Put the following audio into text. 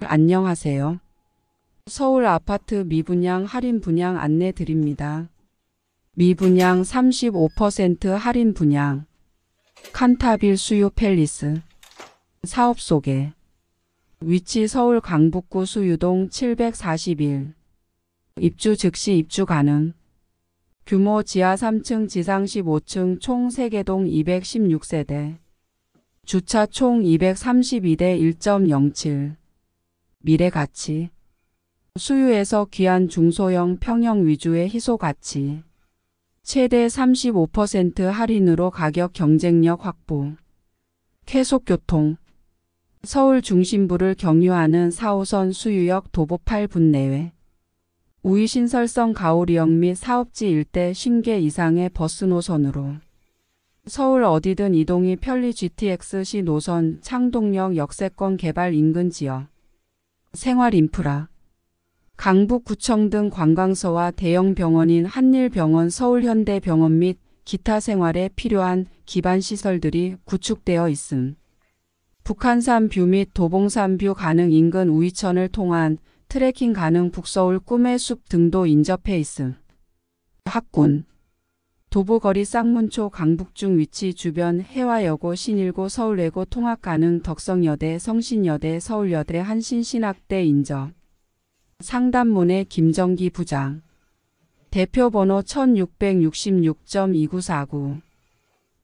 안녕하세요. 서울 아파트 미분양 할인 분양 안내 드립니다. 미분양 35% 할인 분양 칸타빌 수유 팰리스 사업 소개 위치 서울 강북구 수유동 741 입주 즉시 입주 가능 규모 지하 3층 지상 15층 총 3개동 216세대 주차 총 232대 1.07 미래 가치 수유에서 귀한 중소형 평형 위주의 희소 가치 최대 35% 할인으로 가격 경쟁력 확보 쾌속교통 서울 중심부를 경유하는 4호선 수유역 도보 8분 내외 우이신설성 가오리역 및 사업지 일대 신계 이상의 버스 노선으로 서울 어디든 이동이 편리 GTX-C 노선 창동역 역세권 개발 인근 지역 생활인프라, 강북구청 등 관광서와 대형 병원인 한일병원 서울현대병원 및 기타 생활에 필요한 기반시설들이 구축되어 있음. 북한산 뷰 및 도봉산 뷰 가능 인근 우이천을 통한 트레킹 가능 북서울 꿈의 숲 등도 인접해 있음. 학군 도보거리 쌍문초 강북중 위치 주변 해화여고 신일고 서울외고통학 가능 덕성여대 성신여대 서울여대 한신신학대 인정 상담문의 김정기 부장 대표번호 1666.2949